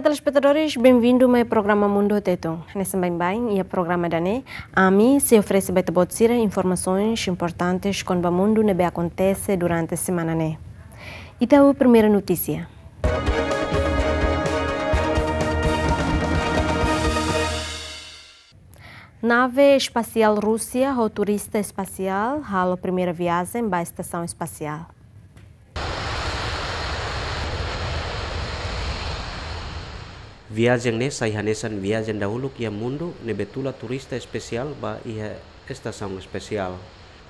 Olá telespectadores, bem-vindo ao meu programa Mundo Teton. Nesse bem bem e o programa da NE, a mim se oferece beta informações importantes quando o mundo nebe acontece durante a semana NE. Então, a primeira notícia. Nave espacial Rússia, o turista espacial, a primeira viagem para a estação espacial. Viajen nessa y hanesan viajen dahulu kia mundu mundo betula turista especial ba ia estação spesial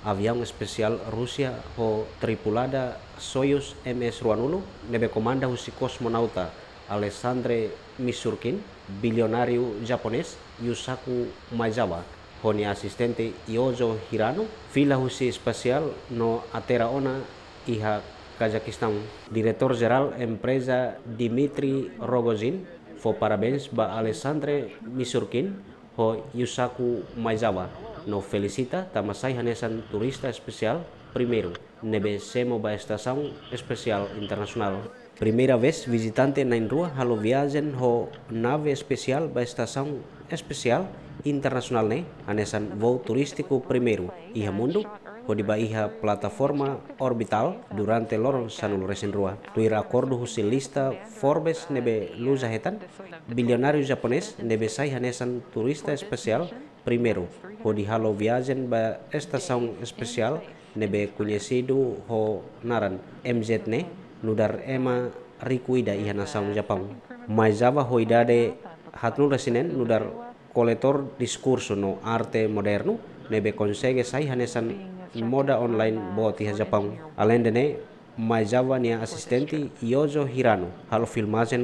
Avião spesial Rusia ho tripulada Soyuz ms ruanulu nebe komanda husi kosmonauta Alessandre Misurkin, bilionario Japones Yusaku Maezawa, honi asistente Yojo Hirano, fila husi spesial no atera ona iha Kazakhstan, direktur general empresa Dimitri Rogozin, for parabéns ba Alessandre Misurkin ho Yusaku Maizawa no felicita tamasai hanesan turista especial primeiro nebesemo ba estação especial internacional primeira vez visitante na rua halo viajen ho nave especial ba estação especial internacional ne né? hanesan voo turístico primeiro e mundo kodibaiha plataforma orbital durante lor resen rua. Tuir husi lista Forbes nebe luzahetan, bilionario japones nebe saihanesan turista spesial primero ho halo viajen ba estação spesial nebe kunyesidu ho naran MZ ne, nudar ema rikuida ihanasaun Japão. Mas ho idade hatnul resinen nudar koletor diskursu no arte modernu nebe konsege saihanesan moda online Botiha Jepang. Alain dene, mai maizava nia asistenti Yozo Hirano. Halo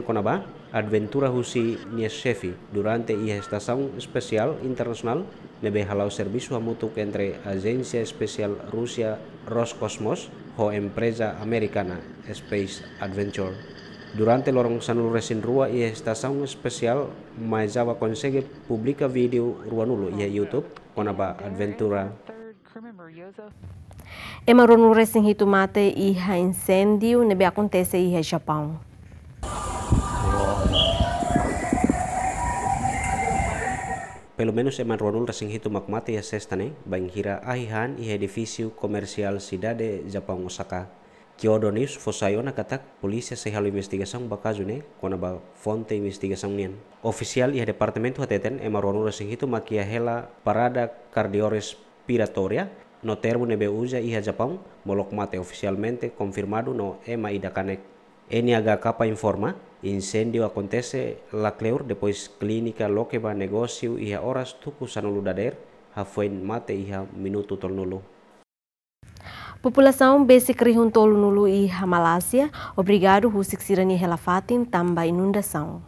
kona ba, Adventura Husi nia chefi durante a spesial spesial internasional, nebe halau servisu hamutuk entre agensia spesial Rusia Roscosmos ho empresa americana Space Adventure. Durante lorong sanul resin rua spesial mai jawa konsege publika video rua nulu ia YouTube konaba Adventura Ema ronu resin hitu mate iha incendio nebe acontece iha Japão. Pelo menos eman ronul resing hitu makmati ya sestane bang hira ahihan iha edifisio komersial sidade Japão Osaka. Kyodo News Fosayona katak polisi sehal investigasang investigação bakazune kona ba fonte investigasang nian. Ofisial iha departemen hateten eman ronul resing hitu makia hela parada kardiores piratoria No termo NBUJA e Japão, Molokmate é oficialmente confirmado no EMA e da CANEC. NHK informa, incêndio acontece lá Cleur depois clínica Lokeba negócio e horas tuku sanulu dader, ha mate e ha minuto tornulu. População basic rihuntolunulu e Malásia, obrigado, Rusik Sirani Relafatin, tamba inundação.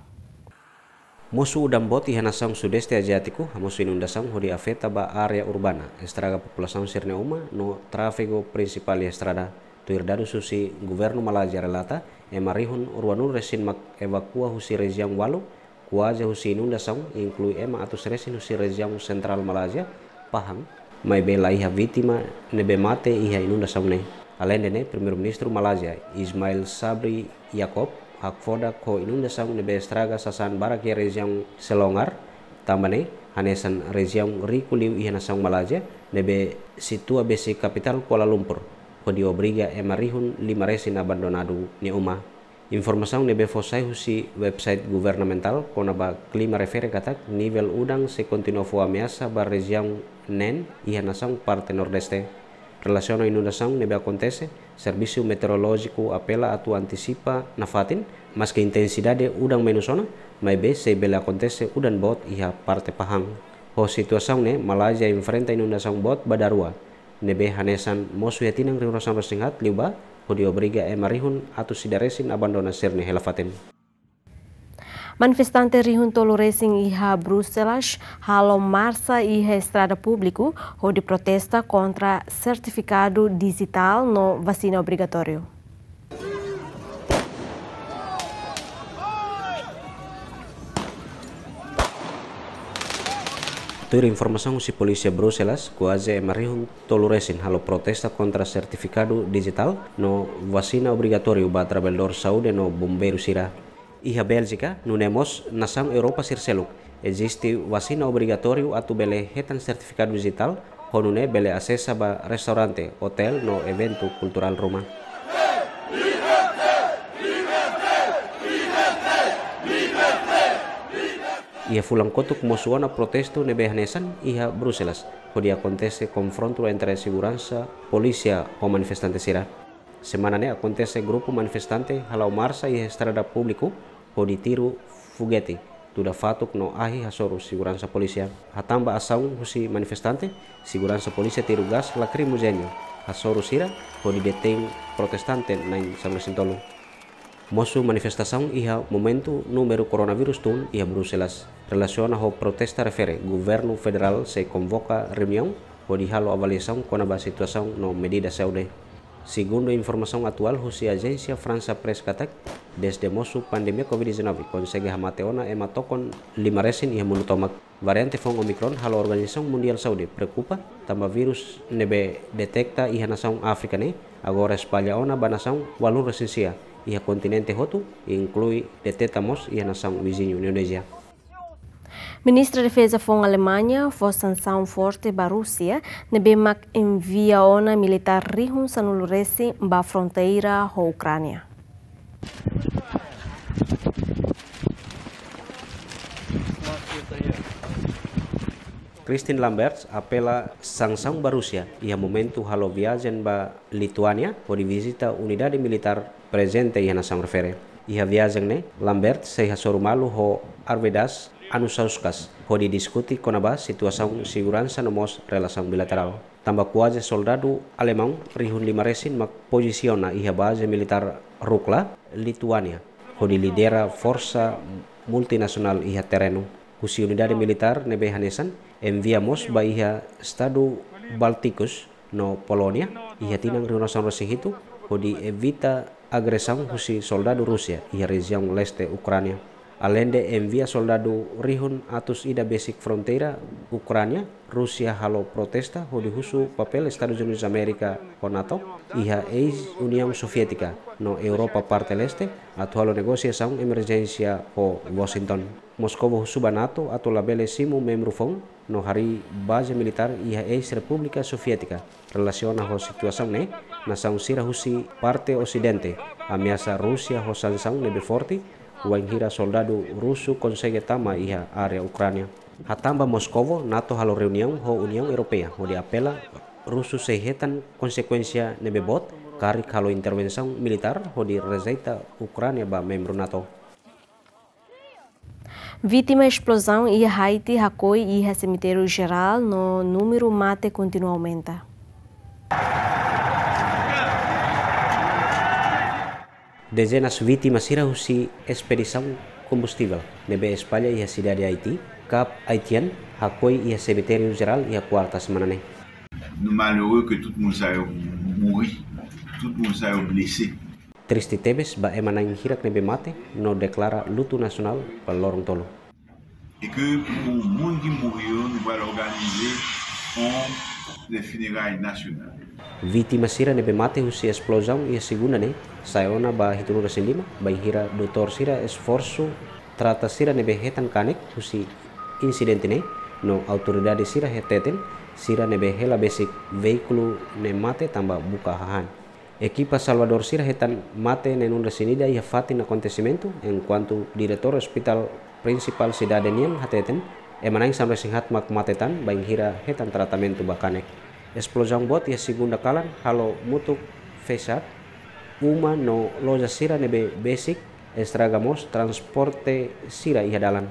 Musuh udam boti sudah sudeste hamusu Musuh sang hodi afeta ba area urbana, estraga população sirne uma no trafego principal estrada Tuir dadu susi guvernu Malaysia relata emarihun marihun resin mak evakua husi região walu, kuaja husi inunda sang inklui ema atus resin husi região sentral Malaysia, paham. mai bela iha vitima nebe mate iha inunda sang ne. Além de ne, primeiro Malaysia Ismail Sabri yakob hak fodak ko inunda sang ne bestraga sasan barak ya rejiang selongar tamane hanesan rejiang rikuliu ihana sang malaja be situa besi kapital Kuala Lumpur ko obriga emarihun lima resin abandonadu ni uma Informasaun nibe fosai husi website gubernamental kona ba klima refere katak nivel udang se continuo foa measa bar rejiang nen ihana sang parte nordeste Relasional inundação, nebe acontece, serviço meteorológico apela a tu nafatin, na fatin, mas que intensidade udang menusona, mas be se bela acontece udang bot iha parte pahang. Ho situação ne, Malaysia enfrenta inundação bot badarua, nebe hanesan mosu yatinang riurasan rosingat liuba, ho diobriga e marihun atu sidaresin abandona sirne helafatin. Manifestante rihunto Racing iha Bruselas halo marsa iha estrada público onde protesta kontra sertifikado digital no vacina obrigatório. ter informação se polícia Bruxelas quase emarreu tolerecem halo protesta contra certificado digital no vacina obrigatório para trabalhador saúde no bombeiro sira iha Nunemos, nação Europa sirseluk, existi wasina obligatorio atu bele hetan sertifikat digital, honune bele asesa ba restaurante, hotel no eventu kultural Roma. ia fulang kotuk mosuana protesto nebehanesan iha Bruselas, hodia kontese konfrontu entre seguransa, polisia, o manifestante sira. semana Semanane acontece grupo manifestante halau marcha e estrada público por tiro foguete. fato que no ahi la Seguridad policial. Hatamba ação husi manifestante, segurança polícia tiro gás lacrimogênio. Hasoro sira por detém protestante na São Vicentolo. Mosu manifestação iha momento número coronavírus tun iha Bruselas. Relaciona ho protesta refere, gobierno federal se convoca reunião por halo avaliação com a situação no medida saúde. Segundo yang aktual, Rússia agência França Press Catec, desde pandemi pandemia Covid-19, consegue hamateona e matocon lima resin e menutamak Variante fong Omicron, halo Organização Mundial Saudi preocupa, tamba virus nebe detekta e a nação África né, agora espalha ona ba nação walun e a hotu, inclui detetamos e a nação vizinho Indonesia. Ministra Difesa från Alemanha, Vossen Saunforte Barussia, nebemak envia ona militar rihun sanuluresi ba fronteira ho Ucrânia. Christine Lamberts apela sanção Rússia e a momento halo viagem ba Lituânia por visita unidade militar presente e na Samrefere. refere. Ia viagem ne Lambert se sorumalu ho Arvedas anusauskas hodi diskuti conaba situação segurança sang mos relasang bilateral. tambah kuaja soldadu Alemang rihun lima resin mak posisiona iha base militar Rukla, lituania hodi lidera forsa multinasional iha terenu Kusi unidade militar nebe hanesan enviamos ba iha stadu baltikus no polonia iha tinang rinosan resihitu hodi evita agresang husi soldadu Rusia iha rezion leste ukrania Alende envía soldado Rihun atus ida basic frontera Ucrania, Rusia halo protesta husu papel Estados Unidos Amerika con NATO hija eis Unión no Europa parte del halo atualo negociação emergencia ho Washington. Moscovo suba NATO atu labele simu membro no hari base militar iha eis Republika Sovietika relaciona ho situação ne, nação sira husi parte ocidente, amiasa Rusia ho sanção nebe forti. Wainhira soldado russo consegue tama iha área Ucrânia. Hatamba Moscovo, NATO halo reunião ho União Europeia, onde apela russo sejeitan consequência nebebot, karik halo intervenção militar, onde rejeita Ucrânia ba membro NATO. Vítima explosão e Haiti, Hakoi e cemitério geral no número mate continua aumenta. Dezena su vítimas irahusi expedição combustível nebe Espanha e a cidade de Haiti, cap haitien, hakoi e a cemitério geral e a quarta semana né. Malheureux que tout le monde a morri, tout le monde blessé. Triste Tebes ba emanang hirak nebe mate no declara luto nacional pa lorong tolo. Et que pour monde qui mourir, nous allons organiser un, des funérailles viti masira nebe mate husi explosão ia segunda ne saiona ba hitunura sindima ba hira dotor sira esforço trata sira nebe hetan kanek husi insidente ne no autoridade sira heteten sira nebe hela basic vehiculo ne mate tamba buka hahan Ekipa Salvador Sira hetan mate nenun resinida ia fatin acontecimento en quanto diretor hospital principal cidadenian hateten emanang sampai singhat mak matetan baing hira hetan tratamento bakanek. explosão bot e a segunda calan, halo mutuk fesat uma no loja sira nebe basic estragamos transporte sira e dalan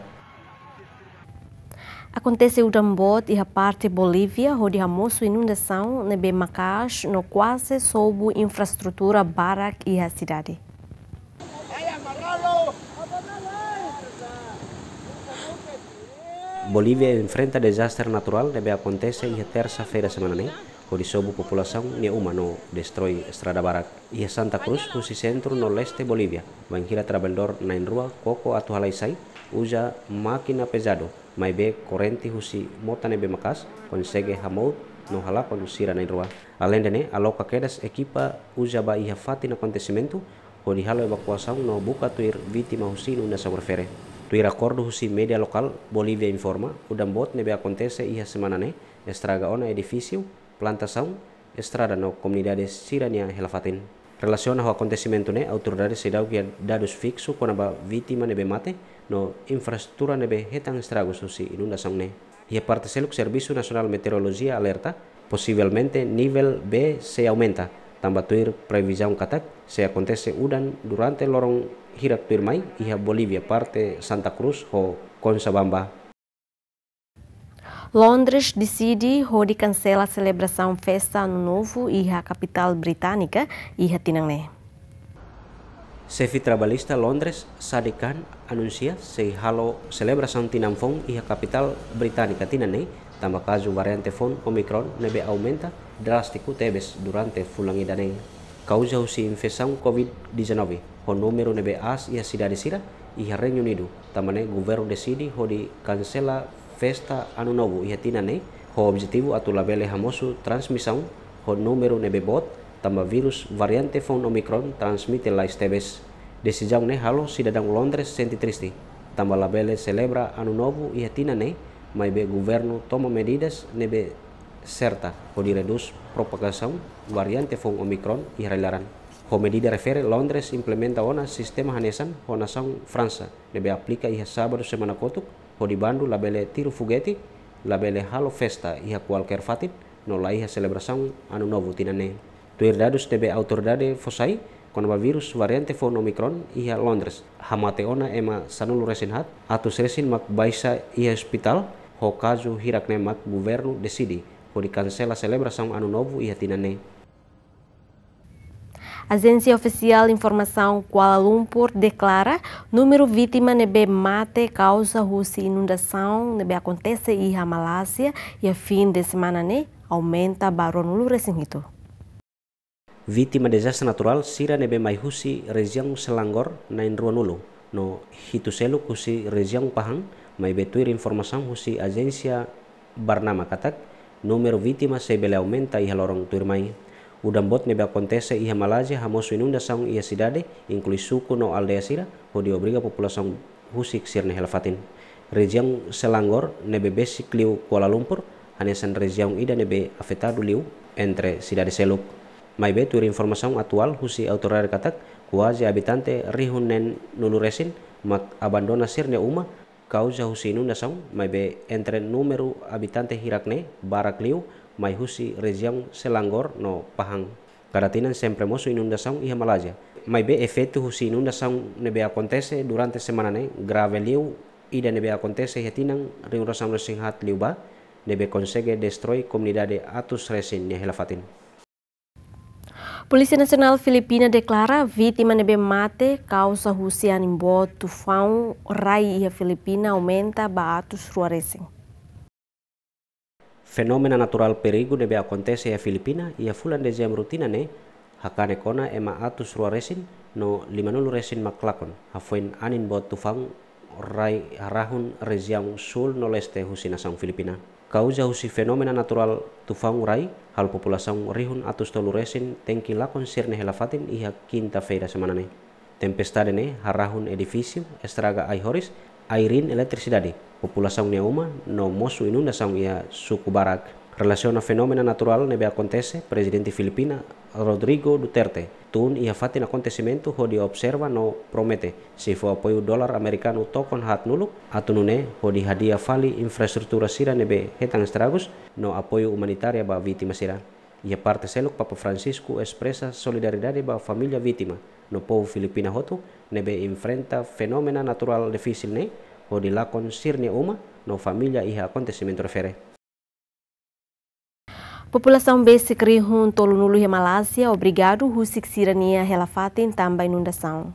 Aconteceu também e a parte Bolívia, onde a moço inundação nebe Macas, no quase sob infraestrutura barak e a cidade. Bolivia enfrenta desastre natural deve acontecer em terça-feira semana, onde sob população umano destroi Estrada Barak. E Santa Cruz, kusi centro no leste Bolivia, banqueira trabendor na rua Coco Atuhalaisai, uja máquina pesado, mas vê corrente husi mota nebe macas, consegue ramout no halapa no sira na rua. Além de né, aloca quedas equipa ba ia fati no acontecimento, halo evacuação no buca tuir vítima husi no nessa refere. Lui raccordo media lokal Bolivia informa udam bot nebe acontece semana semanane estraga ona edificio, plantasau, estrada no comunidades sirania helafatin. Relaciona ho acontecimento ne autoridades se dau dados fixu con a vítima nebe mate no infraestrutura nebe hetan estrago susi inundação ne. Ia parte seluk Servisu Nasional Meteorologia alerta, possivelmente nivel B se aumenta Tambah tuir previsão katak se acontece udan durante lorong hirap tuir mai iha Bolivia parte Santa Cruz ho Consabamba. Londres decide ho di cancela celebração festa ano novo iha capital britânica iha Tinangne. Sefi balista Londres sadikan anuncia se halo celebração tinanfong iha capital britânica tinane Tambah caso variante fon Omicron nebe aumenta drástico tebes durante Fulangidaneng, causa usi infecção Covid-19, ho numero nebe as ia cidade Sira e Reino Unido. governo de sidi ho di cancela festa anu novo e tina ne, ho objetivo atu labele hamosu transmissão, ho numero nebe bot, tamba virus variante fon Omicron transmite tebes. Desejam ne halo sidadang Londres senti tristi tamba labele celebra anu novo e tina ne, mai be governo toma medidas nebe serta redus propagação variante von omikron ihrelaran. railaran. Ho refere Londres implementa ona sistema hanesan ho nação Fransa lebe aplica iha sábado semana kotuk hodi Bandu labele tiru fugeti labele halo festa iha kualker fatit no la iha celebração ano novo tinane. tebe autor dade fosai virus variante von omikron iha Londres. Hamateona ema sanulu resin hat atus resin mak baisa iha hospital hokazu hirakne mak guvernu desidi kodi cancela celebração anu novu e iya Hatinanê. Agência Oficial de Informação Kuala Lumpur declara número vítima nebe mate causa russa inundação nebe acontece iha Malásia e a ya de semana ne aumenta baronulu resinhito. Vítima desastre natural sira nebe mai husi região Selangor na Inruanulu no hituselu kusi região Pahang mai betuir informação husi agência Barnama Katak número vítimas se aumenta iha lorong turmai. Udam bot nebe e iha Malásia ramos inundação saung iha sidade, inklui suku no aldea sira, onde obriga a husik sirne helfatin. rejang Selangor, nebe liu Kuala Lumpur, anesan rejang ida nebe afetadu liu entre sidade seluk. Mai tur informação atual husi autorare katak, kuazi habitante rihunen nuluresin, mak abandona sirne uma, kauja husi inundação mai be entre número hirakne barak liu mai husi região Selangor no Pahang. karatinan sempre mosu inundação ihemalaja. Malásia. Mai be husi inundação nebe akontese durante semana ne grave liu ida da nebe acontece retinan resinghat resinhat liuba nebe consegue destroy comunidade atus resin nihelafatin. helafatin. Polisi Nasional Filipina deklara vítima nebe mate causa Rusian nimbo tufão, rai ia Filipina aumenta atus ruaresen. Fenomena natural perigo nebe acontece ia Filipina ia e fulan de jam rutina ne hakane kona ema atus ruaresen no limanul resin maklakon hafuin anin bo tufang rai harahun reziang sul no leste husina sang Filipina causa usi fenomena natural rai, hal populasi rihun atus stoluresin, tengki lakon sirne helafatin iha kinta feira semanane. Tempestade ne harahun edifício estraga ai horis, airin eletricidade. nia uma, no mosu saung ia suku barak relación a fenômeno natural nebe acontece, presidente Filipina Rodrigo Duterte tun ia fatin acontecimento hodi observa no promete se for apoio dólar americano tokon hat nuluk atunune hodi hadia fali infraestrutura sira nebe hetan estragos no apoio humanitaria ba vítima sira. Ia parte seluk Papa Francisco expressa solidariedade ba viti vítima no povo Filipina hotu nebe enfrenta fenomena natural difícil ne hodi lakon sirne uma no familia iha acontecimento refere. População basic rihun tolunulu Malásia obrigado husik sirania relafatin tamba inundação.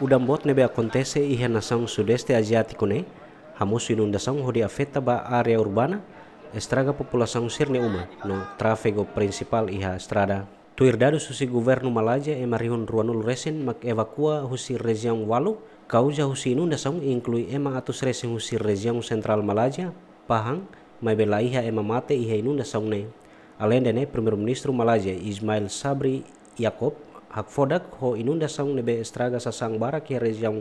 O dambot nebe acontece e nação sudeste asiático né? Hamus inundação hodi afeta ba área urbana, estraga a população sirne uma no tráfego principal e a estrada. dado susi governo Malásia e marihun ruanul resen mak evacua husi região walu Causa husinu nação inklui ema atus resen husi região central Malaja, Pahang, mai bela iha ema mate iha inu nação ne. Além dene Premier Ministru Malaysia Ismail Sabri Yakob hak fodak ho inundação nebe estraga sasang barak ya iha região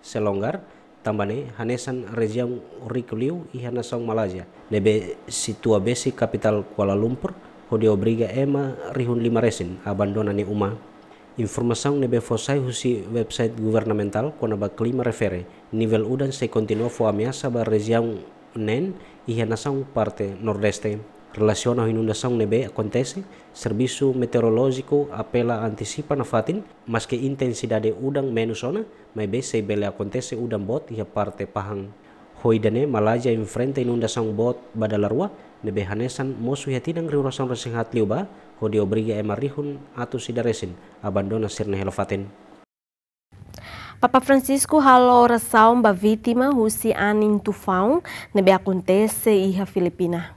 selonggar, tambane hanesan região Rikliu iha nação Malaysia nebe situa besi kapital Kuala Lumpur, ho diobriga ema rihun lima resin abandonane uma. Informação nebe fosai husi website gubernamental kona ba clima refere Nivel udan se continua fo ameaça ba região nen e a parte nordeste. Relaciona a inundação nebe acontece, serviço meteorológico apela anticipa na fatin, mas que intensidade udang menos ona, mas be se bele acontece udang bot e parte pahang. malaja Malaysia enfrenta inundação bot badalarua, nebe hanesan mosu hiatinang riurasan resenghat liuba, Hodio Briga Emarihun atau Sidaresin abandona sirne Helofaten. Papa Francisco halo resau ba vitima husi anin tufão nebe akuntese iha Filipina.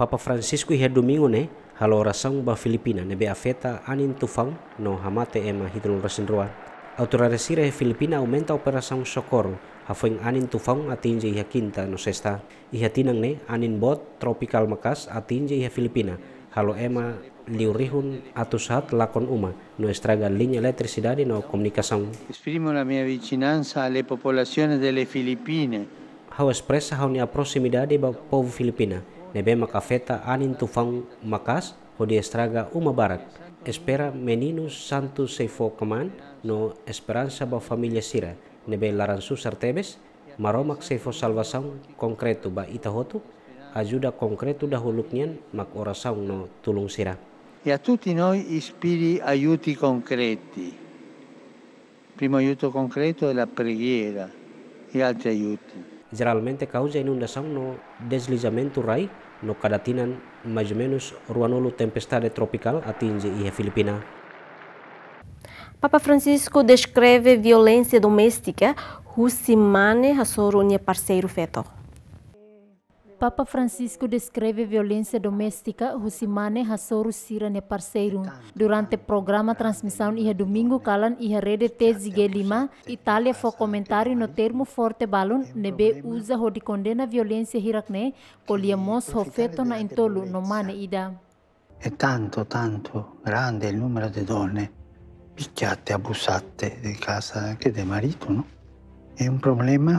Papa Francisco iha domingo ne halo resau ba Filipina nebe afeta anin tufaung no hamate ema hidron resenroa. Autoridades de Filipina aumenta operasaun sokoro hafeng Hafoing anin tufang atinje iha kinta no sesta. Iha tinang ne anin bot tropical makas atinje iha Filipina. halo haloema liurrihun atusat lakon uma nuestra línea electricidad y no komunikasaun. Esprimo la mia vicinanza alle popolazioni delle Filippine. Hau expresa hau ni aproximidade ba povo Filipina. Nebe makafeta anin tufang makas ho di estraga uma barat. Espera meninos santos seifo kaman no esperanza ba familia sira. Nebe laransu sartebes maromak seifo salvasaun concreto ba itahotu ajuda concreto da huluknyan mak oração no tulung sira. E a tutti noi ispiri aiuti concreti. Primo aiuto concreto è la preghiera e altri aiuti. Geralmente causa inundação no deslizamento rai no kadatinan mais ou menos ruanolo tempestade tropical atinge a Filipina. Papa Francisco descreve violência doméstica, Russimane, a sua parceiro feto. Papa Francisco descreve violência doméstica husimane hasoru sira ne parceiro. Durante programa transmissão ia domingo calan ia rede TZG5, Itália foi comentário no termo forte balon nebe usa ho de condena violência hirakne, coliamos ho feto na intolo no mane ida. È tanto tanto grande il numero di donne picchiate, abusate di casa anche del marito, no? È un problema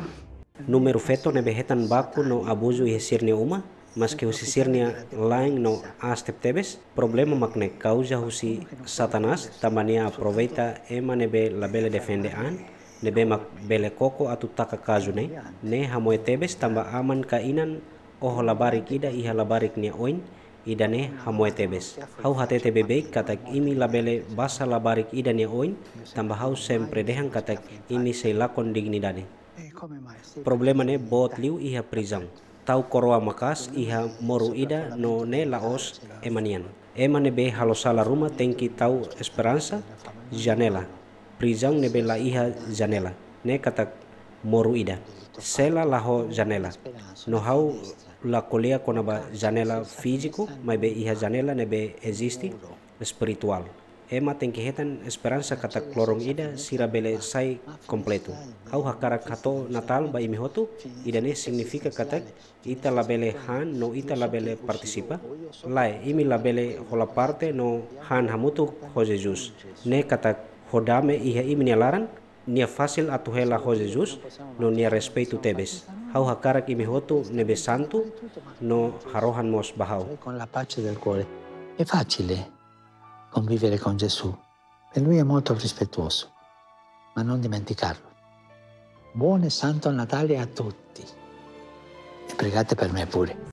Número feto nebe hetan baku no abuso e sirne uma, mas que husi sirne lain no astep tebes, problema makne causa husi satanas tamania aproveita ema nebe labele defende an, nebe mak bele koko atu taka kazu ne, ne hamoe tebes tamba aman kainan inan oho labarik ida iha labarik nia oin, idane hamoe tebes. Hau hatete bebek katak imi labele basa labarik idane oin, tamba hau sempre dehan katak imi seilakon dignidade. Problema ne bot liu iha prizang. Tau koroa makas iha moru ida no ne laos emanian. Emane be halosala rumah tengki tau esperanza janela. Prizang ne la iha janela. Ne kata moru ida. Sela laho janela. No hau la colia konaba janela físico, maibe iha janela ne be existi spiritual. Ema hetan esperansa kata klorong ida sirabele sai kompleto. Au hakara kato natal ba ida ne signifika kata ita labele han no ita labele partisipa. Lai imi labele hola parte no han hamutu ho Jesus. Ne katak hodame iha imi laran nia fasil atu hela ho Jesus no nia respeitu tebes. Hau imi hotu nebe santu no harohan mos bahau. Con la pace del cuore. È facile. Eh. convivere con Gesù e lui è molto rispettuoso, ma non dimenticarlo. Buon e santo Natale a tutti e pregate per me pure.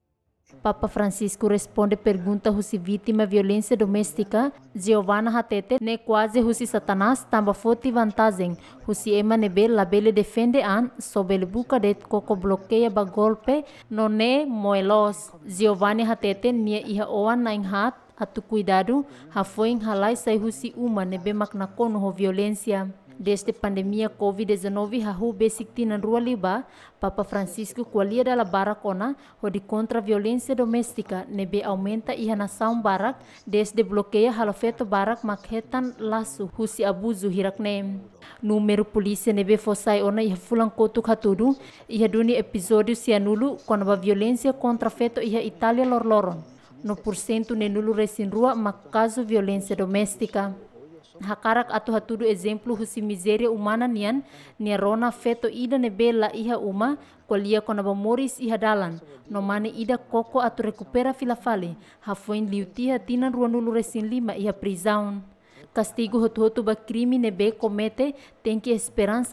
Papa Francisco risponde responde pergunta husi vítima violenza domestica, Giovanna Hatete, ne quase husi Satanás tamba foti vantagem, husi ema nebe labele defende an, sobele buca det coco bloqueia ba golpe, non é moelos. Giovanna Hatete nie iha oan na hat, Atu cuidado, ha foi halai sai husi uma be makna kono ho violencia. Deste pandemia COVID-19 ha hu besikti na rua liba, Papa Francisco kualia dala barakona ho di violencia domestika ne be aumenta iha na saun barak desde bloqueia halofeto barak makhetan lasu husi abuzu hirakne. Número polícia nebe fosai ona iha fulang kotuk hatudu iha duni episódio sianulu konaba violencia kontra feto iha Italia lorloron. 90% nenulu resin ma makazu violência doméstica. Hakarak atu hatudu exemplu husi miséria umana nian, niarona feto ida nebela iha uma, kolia kona moris iha dalan, nomane ida koko atu recupera filafali, Hafuin liutiha tinan ruanulu resin lima iha prisão. Kastigu hotu hotu ba krimi nebe comete, tem que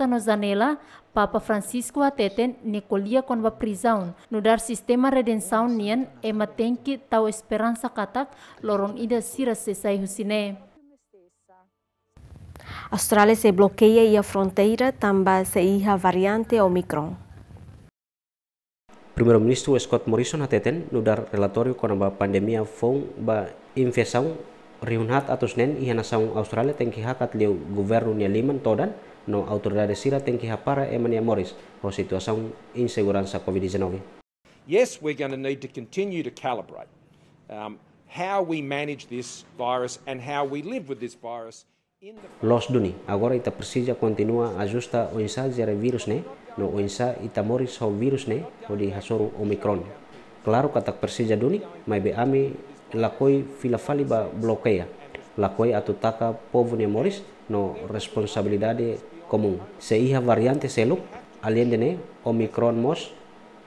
no zanela, Papa Francisco ateten Nicolia konwa ba nudar no sistema redenção nian ema matenki tau esperansa katak lorong ida sira sesai husine. Australia se bloqueia ia a fronteira também se iha variante Omicron. Primeiro-Ministro Scott Morrison ateten nudar relatorio konwa pandemia fong ba infecção riunhat atus nen iha nasaung Australia tenki hakat liu governo nia liman todan no autoridades têm para Emani Amoris por situação insegurança COVID-19. Yes, we're going to need to continue to calibrate um, how we manage this virus and how we live with this virus. Los Duni, agora ita Persija continua ajusta o insa insagere virus ne, no o insa ita moris ho virus ne, ho di hasoru omikron. Claro katak Persija Duni, mai be ami lakoi filafali ba blokea, lakoi atutaka povunia moris, no responsabilidade común. Se hija variante alien dene, omikron mos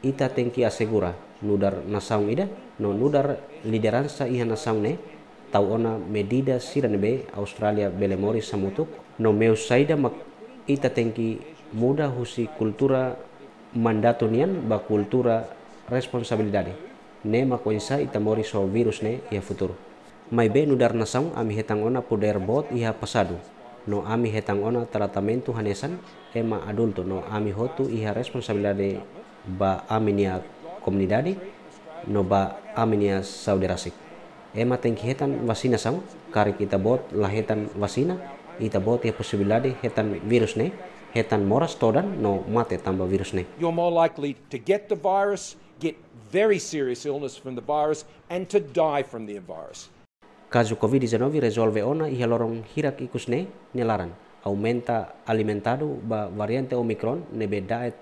ita tengki asegura nudar nasaung ida no nudar lideransa iha nasaung ne tau ona medida be Australia belemori samutuk no meus saida mak ita tengki muda husi kultura mandatunian ba kultura responsabilidade ne makoinsa ita mori so virus ne iha futur. Mai be nudar nasaung ami hetang ona puder bot iha pasadu no ami hetang ona tratamento hanesan ema adulto no ami hotu iha responsabilidade ba aminia komunidade no ba aminia saudarasi ema tengki hetan vasina sam kari kita bot lahetan wasina ita bot ya posibilidade hetan virus ne hetan moras todan no mate tamba virus ne you're more likely to get the virus get very serious illness from the virus and to die from the virus Kasus Covid-19 resolve ona ihalorong lorong hirak ikusne nyelaran. aumenta alimentado ba variante Omicron ne bedaet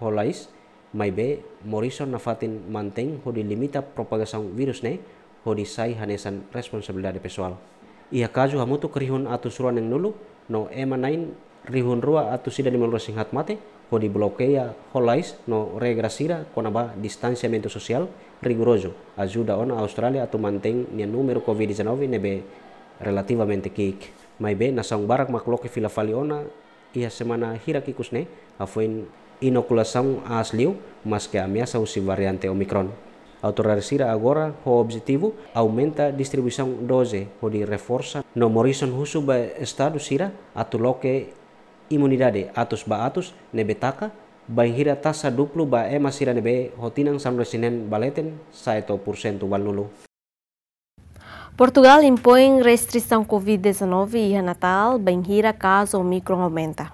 holais maibe Morrison nafatin manteng hodi limita propagasang virus ne hodi sai hanesan responsabilidade pessoal. Ia kasus hamutu kerihun atu suruan yang nulu no ema nain rihun rua atu sida dimulur singhat mate hodi blokeya holais no regrasira konaba distanciamento sosial. rigoroso ajuda a Austrália a tu mantém nia número COVID-19 nebe relativamente Mas Mai na nasang barak makloke que ona ia semana hiraki kusne foi inoculação a asliu, mas que ameaça o variante Omicron. Autorizar agora o objetivo aumenta a distribuição 12, onde reforça no Morrison Husu ba Estado Sira atuloque imunidade atos ba atos nebetaka bahira tasa duplu ba e masirane be hotinang sinen baleten saeto porcento walulu. Portugal impõe restrição Covid-19 e Natal bahira caso omicron aumenta.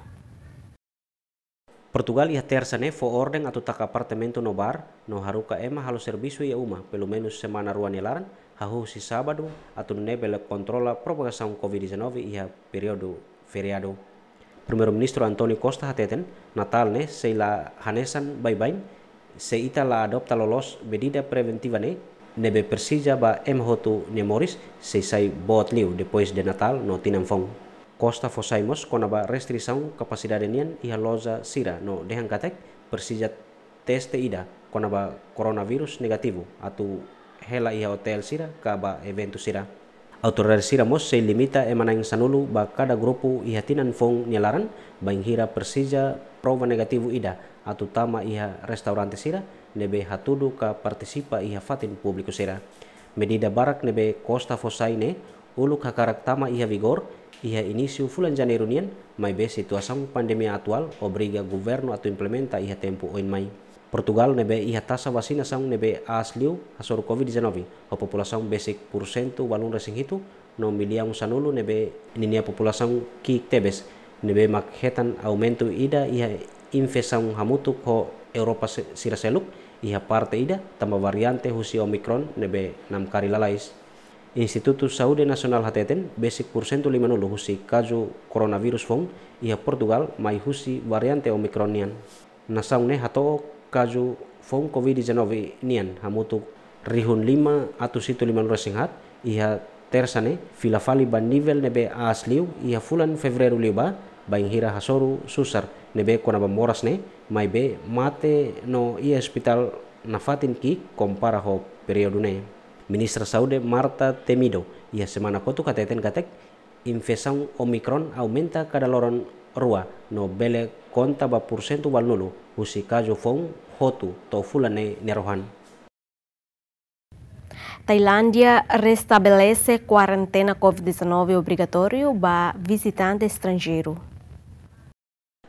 Portugal ia ter sane fo ordem atau tak apartamento no bar no haruka ema halo serviço ia uma pelo menos semana ruan ilaran hahu si sábado atau nebele kontrola propagação Covid-19 ia periode feriado primeiro-ministro Antonio Costa hateten Natal ne sei la hanesan baibain se ita la adopta lolos medida preventiva ne nebe Persija ba M hotu ne moris se sai bot liu depois de Natal no tinanfong. Costa fosaimos kona ba restrição capacidade nian iha sira no dehang katek Persija teste ida kona ba coronavirus negativo atu hela iha hotel sira ka ba evento sira. Mos se limita emanang sanulu ba kada grupo ihatinan fong nyalaran baing hira Persija prova negativo ida atau tama iha restaurante sira nebe hatudu ka partisipa iha fatin publiku sira. Medida barak nebe Costa Fosaine uluk kakarak tama iha vigor iha inisio fulan janeiro nian mai be pandemia atual obriga guverno atau implementa iha tempo oin mai. Portugal nebe iha tasa taxa vacinação nebe asliu a Covid-19. O populasaun basic porcento balun balão resingito no miliaun sanulu nebe ninia populasaun ki tebes nebe makhetan aumentu ida iha infesaun hamutu ko Europa siraseluk iha parte ida tambah variante husi Omikron nebe nam kari lalais. Institutus Saúde Nasional hateten besik porcento lima nulu husi kaju coronavirus fong iha Portugal mai husi variante Omicronian. Nasaune hatok Kaju fong covid-19 nian hamutuk rihun lima atau situ lima nura singhat iha tersane filafali ban nivel nebe asliu iha fulan februari ba baing hira hasoru susar nebe kona moras ne mai be mate no ia hospital nafatin ki kompara ho periode ne ministra saude marta temido ia semana kotu kateten katek infesan omikron aumenta kada loron rua no bele konta ba porsentu wal nulu husi kajo fong hotu to fulane nerohan. Tailândia restabelece quarentena COVID-19 obrigatório ba visitante estrangeiro.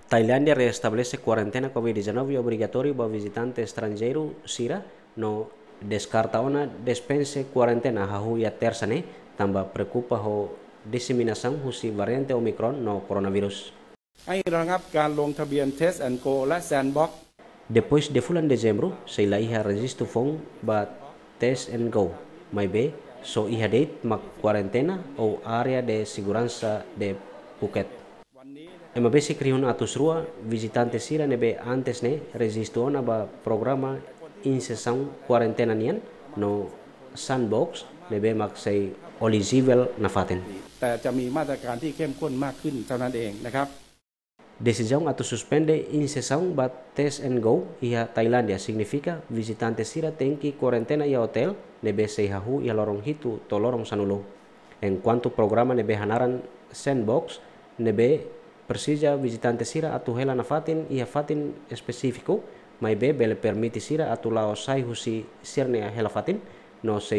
Tailândia restabelece quarentena COVID-19 obrigatório ba visitante estrangeiro, Sira, no descarta ona despense quarentena hahu ya tersane tamba preocupa ho diseminasang husi variante Omicron no coronavirus. Depois de fulan dezembro, sei lá iha registro fong ba Test and Go, May be, so iha date mag quarantena o area de segurança de Phuket. Ema be se krihun atus rua, visitante ira nebe antes ne registro ona ba programa insesang quarantena nian no Sandbox nebe mak say olizivel na faten. Decisión atau suspende in bat test and go Ia Thailandia significa visitante sira tenki kuarantena ia hotel nebe seihahu ia lorong hitu to lorong sanulo. En cuanto programa nebe hanaran sandbox nebe persija visitante sira atu hela na fatin ia fatin mai be bele permiti sira atu lao sai husi sirnea hela fatin no se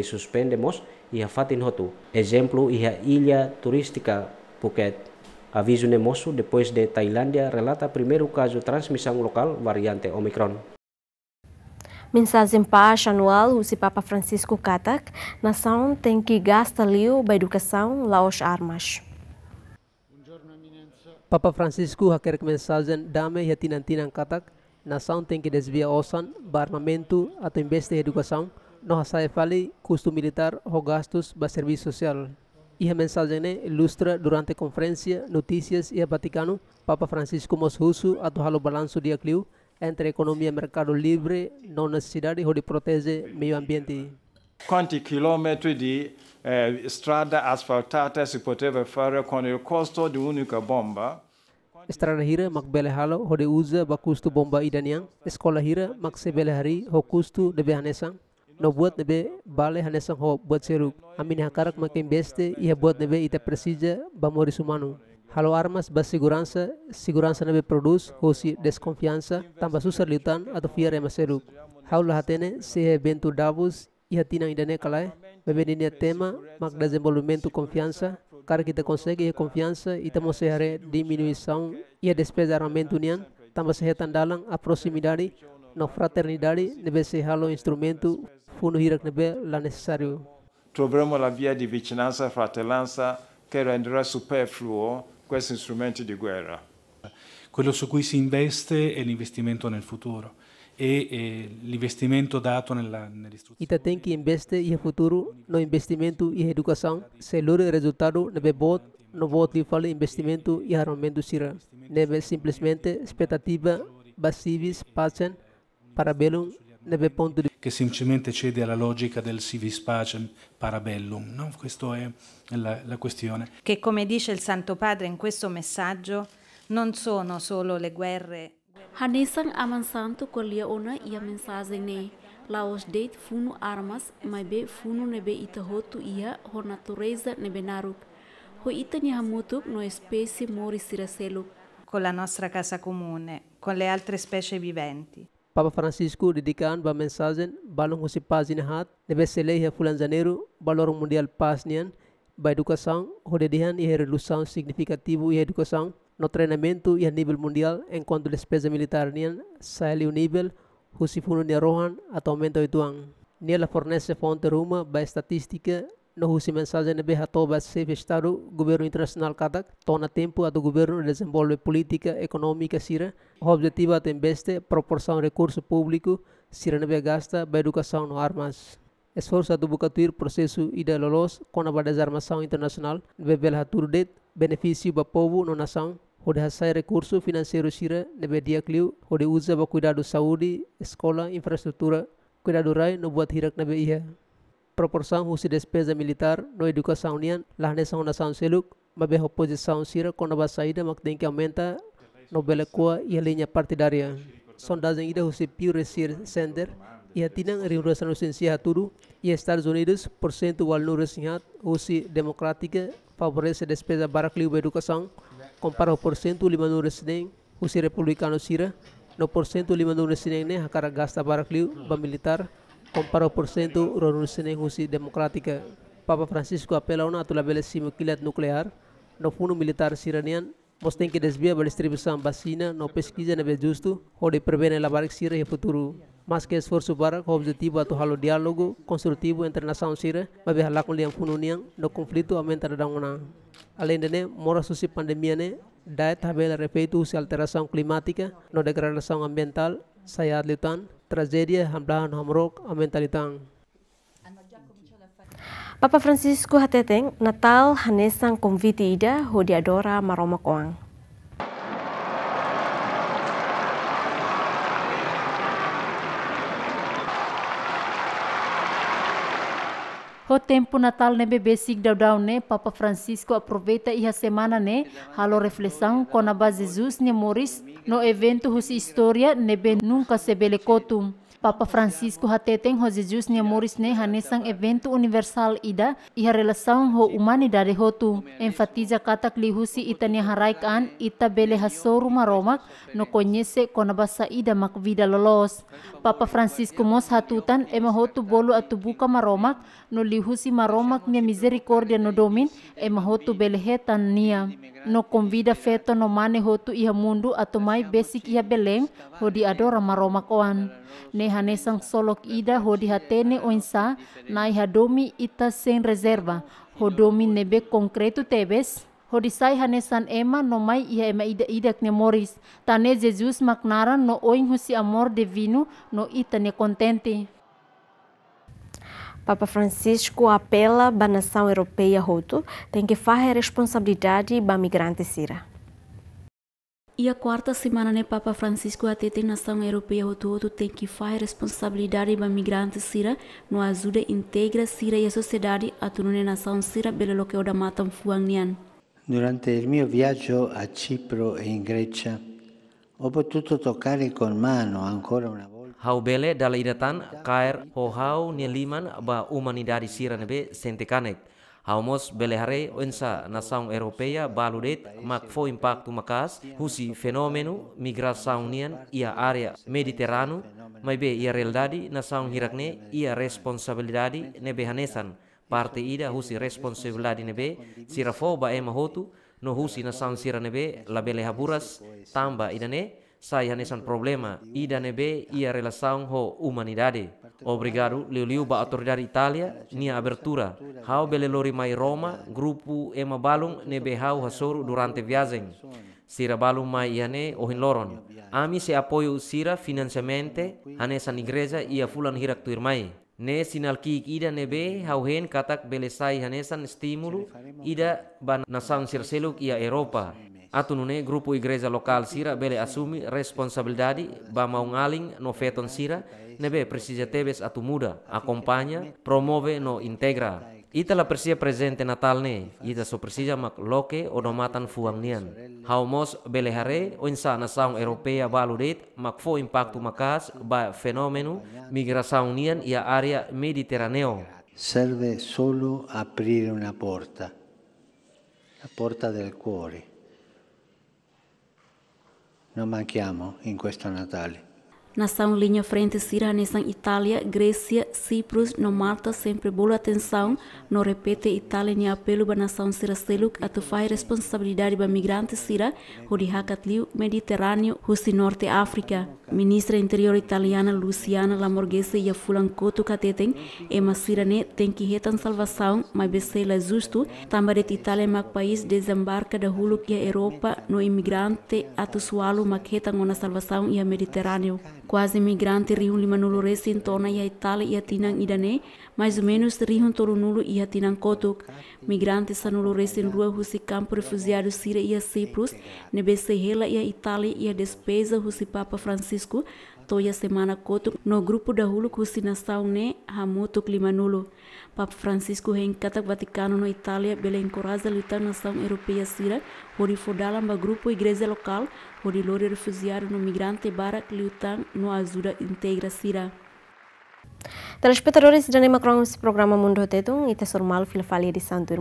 mos Ia fatin hotu. Ejemplo Ia ilha turistika Phuket. Aviso Nemosu, depois de Tailândia, relata primeiro caso transmissão local variante Omicron. Mensagem paz anual, o Papa Francisco Katak, nação tem que gastar liu para educação, laos armas. Papa Francisco akhir mensagem dame e nanti nang katak, nação tem que desviar osan, barmamento, ato em vez de educação, nossa saia fale, custo militar, ou gastos, ba serviço social. y el mensaje ilustra durante conferencia noticias y e a Vaticano, Papa Francisco Moshusu ha o el de acliu entre economía y mercado libre, no necesidad de proteger medio ambiente. Quanti kilómetros de estrada eh, asfaltada se puede fazer con el costo de única bomba? Estrada hira mak halo hode bacusto bomba idaniang, escola hira mak sebelehari ho custo de no buat nebe bale hane sang ho buat seruk. amin hakarak makin beste ia buat nebe ita persija bamori sumanu Halo armas bas siguransa siguransa nebe produz, hosi desconfianza tambah susah liutan atau fiar yang maseru. Haula hatene sehe bentu davus, ia tina idane kalai, bebeninia tema, mak desenvolvimento confiança, kar kita konsegi a confiança ita mo sehare diminuisaun e despesa nian, tambah sehe tandalang a na fraternidade deve ser um instrumento fundo hiraknebe lá necessário. Troveremo la via di vicinanza e fratellanza che renderà superfluo questi strumenti di guerra. Quello su cui si investe è l'investimento nel futuro e, eh, l'investimento dato nell'istruzione. Ita tem que investe in futuro, no investimento in educazione, se loro risultato nebe bot, no bot di fare investimento in armamento sira, nebe semplicemente aspettativa, passivis, passen, parabellum che semplicemente cede alla logica del civis pacem parabellum. No? Questa è la, la questione. Che come dice il Santo Padre in questo messaggio, non sono solo le guerre. Hanisan aman santo kolia ona ia mensaje ne. Laos deit funu armas, mai be funu nebe ita ia ho natureza nebe naruk. Ho ita nyahamutuk no specie mori siraseluk. Con la nostra casa comune, con le altre specie viventi. Papa Francisco didikan ba mensagem balong si pazin hat ne besele a fulan janeiro balor mundial pas nian ba hode rodedihan e redução significativo e edukasang no treinamento nivel a nível mundial enquanto despesa militar nian sai o nível funu ni rohan atau mento ituang. la fornece fonte ruma ba statistike No Nahusi mensaje na behatoba se vestaru governo internacional katak tona tempo do governo desenvolve política econômica sira objetivo ato investe proporção recurso público sira na gasta ba educação no armas esforço a ato bukatuir processo ida lolos kona ba desarmação internacional bebel haturdet benefício para povo no nação onde sai recurso financeiro sira nebe o de usa ba cuidado saúde escola infraestrutura cuidado rai no boa hirak nebe iha proporção russa despesa militar no educação união, lá nação nação seluk, mas a oposição sira quando a saída, mas tem que aumenta no Belacua e a linha partidária. Sondagem ida russa Pew Research Center e a tinang rigorosa no ciência tudo e Estados Unidos percentual no resinhat russa democrática favorece despesa baracliu educação compara o porcento lima no residente russa republicano sira no porcento lima no residente né a cara gasta baracliu ba militar comparo por cento rorusene husi democrática. Papa Francisco apela una atula belesimo kilat nuclear, no funo militar siranian, mas ke que desviar a distribuição vacina, não pesquisa na justo, hode prevene la barca sira e futuro. Mas ke esforço barak, ho objetivo atu halu dialogu, construtivo entre nasaun sira, mas halakun liang funo niang, no conflito aumenta da dangona. alende ne, mora susi pandemia ne, dai tabela respeito alteração no degradação ambiental, sayat lutan, Tragedia hamblahan hamrok amentalitang. Papa Francisco Hateteng, Natal Hanesang konviti Ida adora Maromakoang. Ho tempo natal ne bebesik daudau ne Papa Francisco aproveita iha semana ne halo reflexão com a base Jesus ne Moris no evento hus história ne ben nunca se belecotum. Papa Francisco hateteng ho Jesus ne moris ne hanesang evento universal ida iha relasaun ho umani dari hotu. Enfatiza katak lihusi ita ne haraikan ita bele hasoru maromak no konyese konabasa ida makvida lolos. Papa Francisco mos hatutan ema hotu bolu buka maromak no lihusi maromak ne misericordia no domin ema hotu bele hetan nia. No konvida feto no mane hotu iha mundu mai besik iha beleng ho diadora maromak oan. ne hane sang solok ida hodi hatene oinsa nai domi ita sem reserva hodomi nebe concreto tebes hodisai hane san ema no mai ia ema ida idak ne moris tane jesus maknara no oin husi amor divino no ita ne contente Papa Francisco apela à nação europeia roto tem que fazer responsabilidade ba migrante sira. E a quarta semana, né, Papa Francisco atende a nação europeia o todo tem que fazer responsabilidade para migrantes sira, no ajuda integra sira e a sociedade a tornar nação sira pelo local da mata fuangian. Durante o meu viaggio a Cipro e em Grecia, ho potuto toccare con mano ancora una volta Haubele dalaidatan kair hohau liman ba humanidade sira nebe sentekanek. Haumos belehare onsa nação europeia baludet mak fo impacto makas husi fenomenu migração nian ia area mediterranu mai be ia realidade nação hirakne ia responsabilidade nebe hanesan parte ida husi responsibilidadi nebe sirafo ba ema hotu no husi nação sira nebe la haburas tamba idane sai hanesan problema ida nebe ia relasaun ho humanidade Obrigado, Liu ba Baatoridad Itália, Nia Abertura. Hau lori Mai Roma, Grupo Ema balung Nebe Hau Hasoru durante viagem. Sira Balum Mai Iane, Ohin Loron. Ami se apoio Sira financiamente, Hanesan Igreja ia e Fulan Hirak mai. Ne sinal kik ida nebe hauhen katak belesai hanesan stimulu ida ban nasan sirseluk ia e Eropa. atunune grupo iglesia local sira bele y responsabilidade ba maungaling no feton sira nebe precisa tebes atu muda acompanha promove no integra Ita la persia presente natal ne, ita so precisa mak loke o matan fuang nian. Haumos belehare o na saung europea baludet mak fo impacto makas ba fenomeno migración nian ia área mediterraneo. Serve solo abrir una porta, la porta del cuore. Não manchiamo em questo Natale. Nação linha frente Siranesa Itália, Grécia, Cyprus, no Malta sempre boa atenção, Não repete Itália nem apelo para a nação Siracelu a tufai responsabilidade para migrantes Sira, o de Hakatliu, Mediterrâneo, e Norte África. Ministra Interior italiana Luciana Lamorghese a Fulancoto cateten e masirane tem que retan salvação, mas becela é justo, tambaret Itália mac país desembarca da hulu que a Europa no imigrante atusualo mac na salvação salvação ia Mediterrâneo. Quase imigrante riun lima nulo resin tona Itália ia tinang idane, mais ou menos riun tolo nulo ia tinang kotuk. Migrantes anulurecem rua Russicampo, refugiados Síria e a Cyprus, nebesse Hela e a Itália e a despesa Papa Francisco, toia semana koto no grupo da Hulu nação né, ne Hamuto Climanulo. Papa Francisco reencata Vaticano no Itália, bela encoraja a nação europeia Síria, hori fodalam ba grupo igreja local, hori lori refugiaram no migrante barak que lutam no azura integra Síria. Telespectadores, dan nem macron programa Mundo Tetum e surmal fil falir de Santo